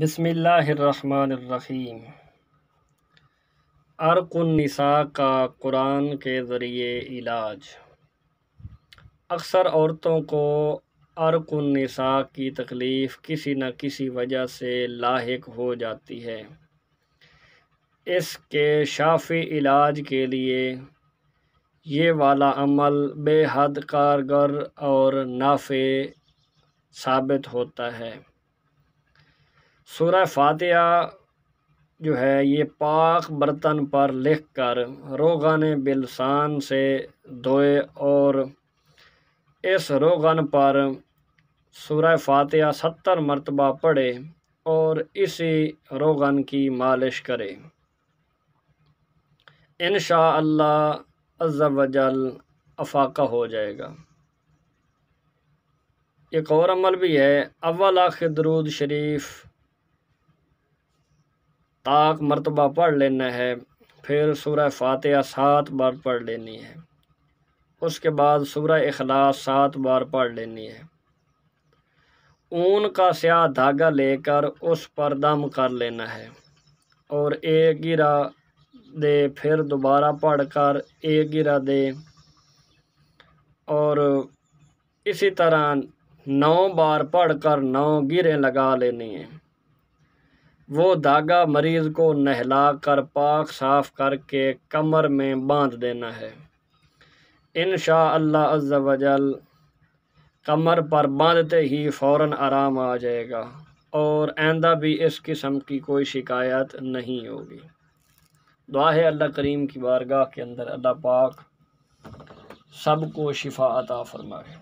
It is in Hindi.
बसमीम अरकनसा का कुरान के ज़रिए इलाज अक्सर औरतों को अरकनसा की तकलीफ़ किसी न किसी वजह से लाक हो जाती है इसके शाफी इलाज के लिए ये वाला अमल बेहद कारगर और नाफे साबित होता है सूर्य फातिहा जो है ये पाक बर्तन पर लिख कर रोगन बिलसान से धोए और इस रोगन पर सूर्य फातिहा सत्तर मरतबा पढ़े और इसी रोगन की मालिश करे इन अल्लाह अजल अफाका हो जाएगा एक और अमल भी है अव्वल आखिर दरूद शरीफ़ ताक मरतबा पढ़ लेना है फिर सूर्य फातह सात बार पढ़ लेनी है उसके बाद सूर्य अखलास सात बार पढ़ लेनी है ऊन का स्याह धागा लेकर उस पर दम कर लेना है और एक गिरा दे फिर दोबारा पढ़ कर एक गिरा दे और इसी तरह नौ बार पढ़ कर नौ गिरें लगा लेनी है वो धागा मरीज को नहला कर पाक साफ करके कमर में बांध देना है इन अल्लाह वजल कमर पर बांधते ही फ़ौर आराम आ जाएगा और आइंदा भी इस किस्म की कोई शिकायत नहीं होगी दुआ है अल्लाह करीम की बारगाह के अंदर अल्लाह पाक सबको शिफा अता फरमाए